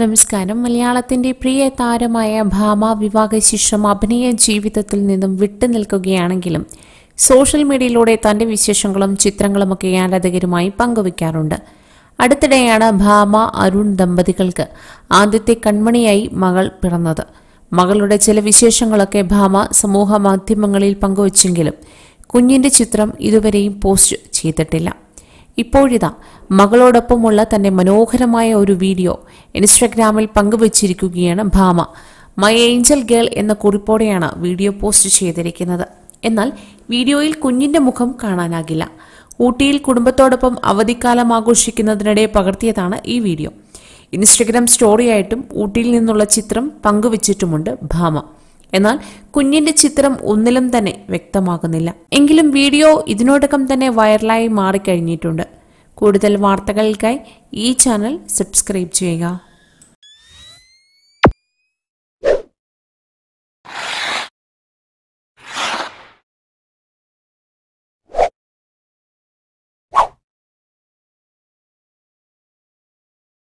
നമസ്കാരം മലയാളത്തിന്റെ പ്രിയ താരമായ ഭാമ വിവാഹശേഷം അഭിനയ ജീവിതത്തിൽ നിന്നും വിട്ടുനിൽക്കുകയാണെങ്കിലും സോഷ്യൽ മീഡിയയിലൂടെ തന്റെ വിശേഷങ്ങളും ഒക്കെ ആരാധകരുമായി പങ്കുവയ്ക്കാറുണ്ട് അടുത്തിടെയാണ് ഭാമ അരുൺ ദമ്പതികൾക്ക് ആദ്യത്തെ കൺമണിയായി മകൾ പിറന്നത് മകളുടെ ചില വിശേഷങ്ങളൊക്കെ ഭാമ സമൂഹ മാധ്യമങ്ങളിൽ പങ്കുവച്ചെങ്കിലും കുഞ്ഞിന്റെ ചിത്രം ഇതുവരെയും പോസ്റ്റ് ചെയ്തിട്ടില്ല ഇപ്പോഴിതാ മകളോടൊപ്പമുള്ള തന്റെ മനോഹരമായ ഒരു വീഡിയോ ഇൻസ്റ്റഗ്രാമിൽ പങ്കുവച്ചിരിക്കുകയാണ് ഭാമ മൈ ഏഞ്ചൽ ഗേൾ എന്ന കുറിപ്പോടെയാണ് വീഡിയോ പോസ്റ്റ് ചെയ്തിരിക്കുന്നത് എന്നാൽ വീഡിയോയിൽ കുഞ്ഞിന്റെ മുഖം കാണാനാകില്ല ഊട്ടിയിൽ കുടുംബത്തോടൊപ്പം അവധിക്കാലം ആഘോഷിക്കുന്നതിനിടെ പകർത്തിയതാണ് ഈ വീഡിയോ ഇൻസ്റ്റഗ്രാം സ്റ്റോറിയായിട്ടും ഊട്ടിയിൽ നിന്നുള്ള ചിത്രം പങ്കുവച്ചിട്ടുമുണ്ട് ഭാമ എന്നാൽ കുഞ്ഞിന്റെ ചിത്രം ഒന്നിലും തന്നെ വ്യക്തമാകുന്നില്ല എങ്കിലും വീഡിയോ ഇതിനോടകം തന്നെ വൈറലായി മാറിക്കഴിഞ്ഞിട്ടുണ്ട് കൂടുതൽ വാർത്തകൾക്കായി ഈ ചാനൽ സബ്സ്ക്രൈബ് ചെയ്യുക